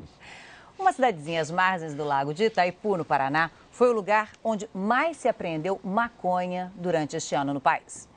Uma cidadezinha às margens do lago de Itaipu, no Paraná, foi o lugar onde mais se apreendeu maconha durante este ano no país.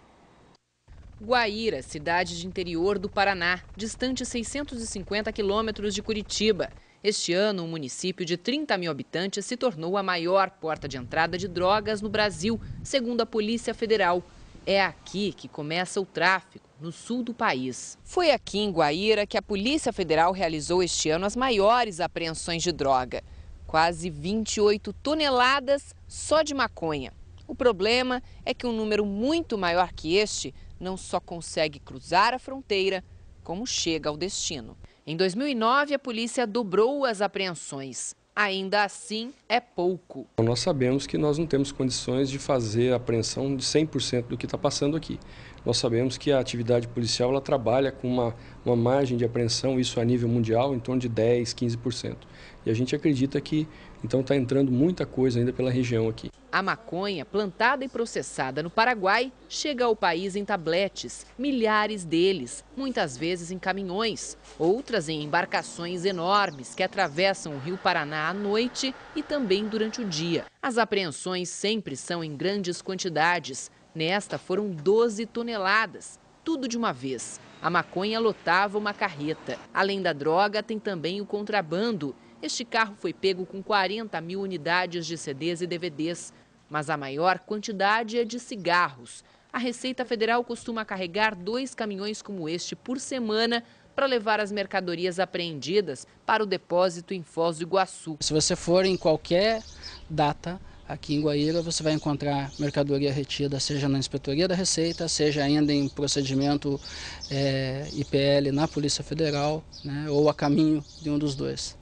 Guaíra, cidade de interior do Paraná, distante 650 quilômetros de Curitiba. Este ano, um município de 30 mil habitantes se tornou a maior porta de entrada de drogas no Brasil, segundo a Polícia Federal. É aqui que começa o tráfico no sul do país. Foi aqui em Guaíra que a Polícia Federal realizou este ano as maiores apreensões de droga. Quase 28 toneladas só de maconha. O problema é que um número muito maior que este não só consegue cruzar a fronteira, como chega ao destino. Em 2009, a polícia dobrou as apreensões ainda assim é pouco. Então, nós sabemos que nós não temos condições de fazer a apreensão de 100% do que está passando aqui. Nós sabemos que a atividade policial ela trabalha com uma, uma margem de apreensão, isso a nível mundial, em torno de 10%, 15%. E a gente acredita que então está entrando muita coisa ainda pela região aqui. A maconha, plantada e processada no Paraguai, chega ao país em tabletes, milhares deles, muitas vezes em caminhões, outras em embarcações enormes que atravessam o Rio Paraná à noite e também durante o dia. As apreensões sempre são em grandes quantidades. Nesta foram 12 toneladas, tudo de uma vez. A maconha lotava uma carreta. Além da droga, tem também o contrabando este carro foi pego com 40 mil unidades de CDs e DVDs, mas a maior quantidade é de cigarros. A Receita Federal costuma carregar dois caminhões como este por semana para levar as mercadorias apreendidas para o depósito em Foz do Iguaçu. Se você for em qualquer data aqui em Guaíra, você vai encontrar mercadoria retida, seja na Inspetoria da Receita, seja ainda em procedimento é, eh, IPL na Polícia Federal, né, ou a caminho de um dos dois.